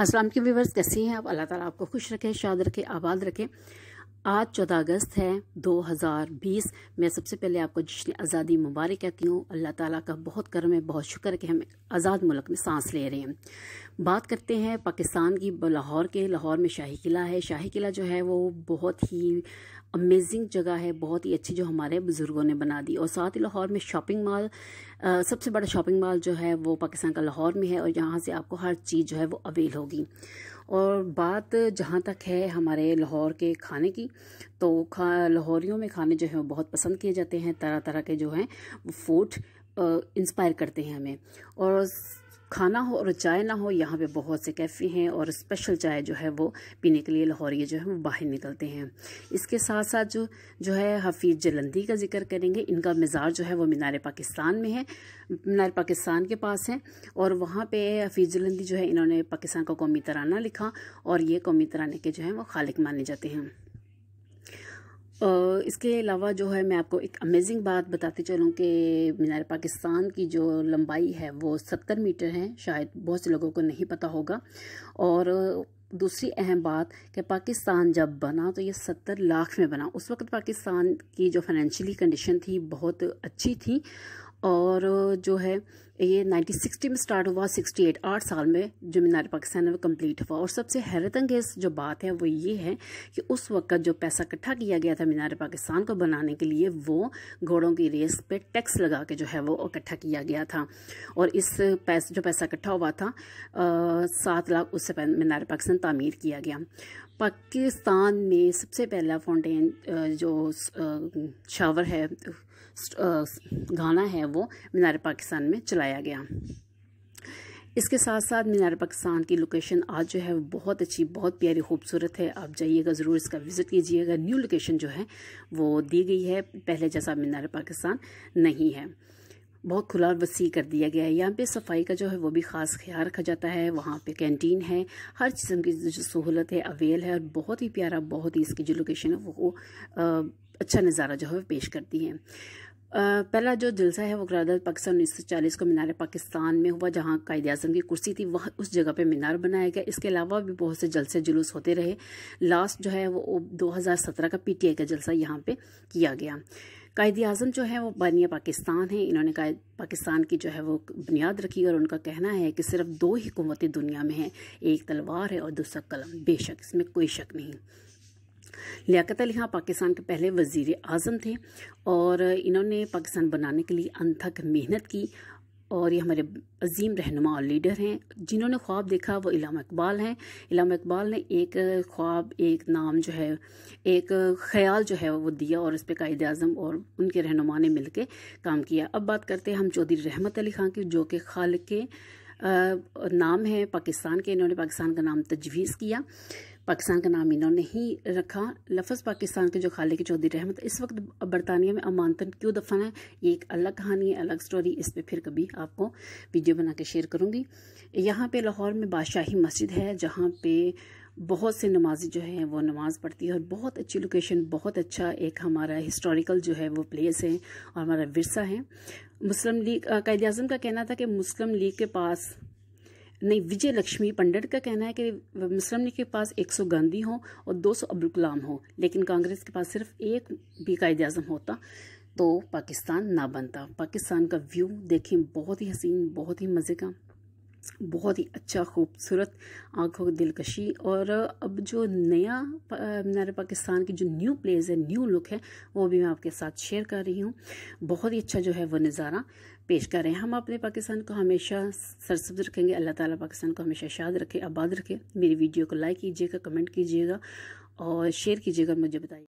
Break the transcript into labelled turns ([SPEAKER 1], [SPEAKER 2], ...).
[SPEAKER 1] असलम के व्यूवर्स कैसी हैं आप अल्लाह ताला आपको खुश रखे शाद रखे आबाद रखे आज चौदह अगस्त है 2020 मैं सबसे पहले आपको जश्न आज़ादी मुबारक कहती हूँ अल्लाह ताला का बहुत करम है बहुत शुक्र है कि हम आज़ाद मुल्क में सांस ले रहे हैं बात करते हैं पाकिस्तान की लाहौर के लाहौर में शाही किला है शाही किला जो है वो बहुत ही अमेजिंग जगह है बहुत ही अच्छी जो हमारे बुज़ुर्गों ने बना दी और साथ ही लाहौर में शॉपिंग मॉल सबसे बड़ा शॉपिंग मॉल जो है वो पाकिस्तान का लाहौर में है और यहाँ से आपको हर चीज़ जो है वो अवेल होगी और बात जहाँ तक है हमारे लाहौर के खाने की तो खा लाहौरियों में खाने जो है वो बहुत पसंद किए जाते हैं तरह तरह के जो हैं फूड इंस्पायर करते हैं हमें और खाना हो और चाय ना हो यहाँ पे बहुत से कैफ़े हैं और स्पेशल चाय जो है वो पीने के लिए लाहौरिया जो है वो बाहर निकलते हैं इसके साथ साथ जो जो है हफीज़ जलंदी का जिक्र करेंगे इनका मज़ार जो है वो मीनार पाकिस्तान में है मीनार पाकिस्तान के पास है और वहाँ पे हफीज़ जलंदी जो है इन्होंने पाकिस्तान का कौमी तराना लिखा और ये कौमी तराने के जो है वो खालिक माने जाते हैं इसके अलावा जो है मैं आपको एक अमेजिंग बात बताते चलूँ कि मीनार पाकिस्तान की जो लंबाई है वो सत्तर मीटर है शायद बहुत से लोगों को नहीं पता होगा और दूसरी अहम बात कि पाकिस्तान जब बना तो ये सत्तर लाख में बना उस वक्त पाकिस्तान की जो फाइनेंशियली कंडीशन थी बहुत अच्छी थी और जो है ये 1960 में स्टार्ट हुआ 68 आठ साल में जो मीनार पाकिस्तान में कंप्लीट हुआ और सबसे हैरत अंगेज जो बात है वो ये है कि उस वक्त जो पैसा इकट्ठा किया गया था मीनार पाकिस्तान को बनाने के लिए वो घोड़ों की रेस पे टैक्स लगा के जो है वो इकट्ठा किया गया था और इस पैस जो पैसा इकट्ठा हुआ था सात लाख उससे मीनार पाकिस्तान तामीर किया गया पाकिस्तान में सबसे पहला फाउंटेन जो शावर है गाना है वो मीनार पाकिस्तान में चलाया गया इसके साथ साथ मीनार पाकिस्तान की लोकेशन आज जो है वो बहुत अच्छी बहुत प्यारी खूबसूरत है आप जाइएगा ज़रूर इसका विज़िट कीजिएगा न्यू लोकेशन जो है वो दी गई है पहले जैसा मीनार पाकिस्तान नहीं है बहुत खुला और वसी कर दिया गया है यहाँ पे सफाई का जो है वो भी ख़ास ख्याल रखा जाता है वहाँ पे कैंटीन है हर किस्म की जो सहूलत है अवेल है और बहुत ही प्यारा बहुत ही इसकी जो लोकेशन है वो अच्छा नज़ारा जो है पेश करती हैं पहला जो जलसा है वो करारदाद पाकिस्तान उन्नीस सौ चालीस को मीनार पाकिस्तान में हुआ जहाँ कायद अजम की कुर्सी थी वहाँ उस जगह पर मीनार बनाया गया इसके अलावा भी बहुत से जलसे जुलूस होते रहे लास्ट जो है वो सत्रह का पी टी आई का जलसा यहाँ पे किया गया कायद अजम जो है वो बानिया पाकिस्तान है इन्होंने पाकिस्तान की जो है वो बुनियाद रखी और उनका कहना है कि सिर्फ दो ही हुकूमतें दुनिया में हैं एक तलवार है और दूसरा कलम बेशक इसमें कोई शक नहीं लियाकत अली खां हाँ पाकिस्तान के पहले वज़ी अजम थे और इन्होंने पाकिस्तान बनाने के लिए अनथक मेहनत की और ये हमारे अजीम रहनुमा और लीडर हैं जिन्होंने ख्वाब देखा वो इलाम इकबाल हैं इलाम इकबाल ने एक ख्वाब एक नाम जो है एक ख्याल जो है वो दिया और उस पर कायद अजम और उनके रहनुमा ने मिल के काम किया अब बात करते हैं हम चौधरी रहमत अली खान की जो कि खाल के नाम है पाकिस्तान के इन्होंने पाकिस्तान का नाम तजवीज़ किया पाकिस्तान का नाम इन्होंने ही रखा लफ्ज़ पाकिस्तान के जो खालिक चौधरी रहमत इस वक्त बरतानिया में अमानतन क्यों दफन है ये एक अलग कहानी है अलग स्टोरी इस पर फिर कभी आपको वीडियो बना के शेयर करूँगी यहाँ पर लाहौर में बादशाही मस्जिद है जहाँ पे बहुत से नमाजी जो है वो नमाज़ पढ़ती है और बहुत अच्छी लोकेशन बहुत अच्छा एक हमारा हिस्टोरिकल जो है वो प्लेस है और हमारा विरसा है मुस्लिम लीग कैद अजम का कहना था कि मुस्लिम लीग के पास नहीं विजय लक्ष्मी पंडित का कहना है कि मुस्लिम लीग के पास 100 गांधी हों और 200 अब्दुल कलाम हों लेकिन कांग्रेस के पास सिर्फ एक भी कायद अजम होता तो पाकिस्तान ना बनता पाकिस्तान का व्यू देखें बहुत ही हसीन बहुत ही मज़े का बहुत ही अच्छा खूबसूरत आंखों दिलकशी और अब जो नया नारे पाकिस्तान की जो न्यू प्लेस है न्यू लुक है वो भी मैं आपके साथ शेयर कर रही हूँ बहुत ही अच्छा जो है वो नज़ारा पेश कर रहे हैं हम अपने पाकिस्तान को हमेशा सरसब्ज रखेंगे अल्लाह ताला पाकिस्तान को हमेशा शाद रखे आबाद रखे मेरी वीडियो को लाइक कीजिएगा कमेंट कीजिएगा और शेयर कीजिएगा मुझे बताइए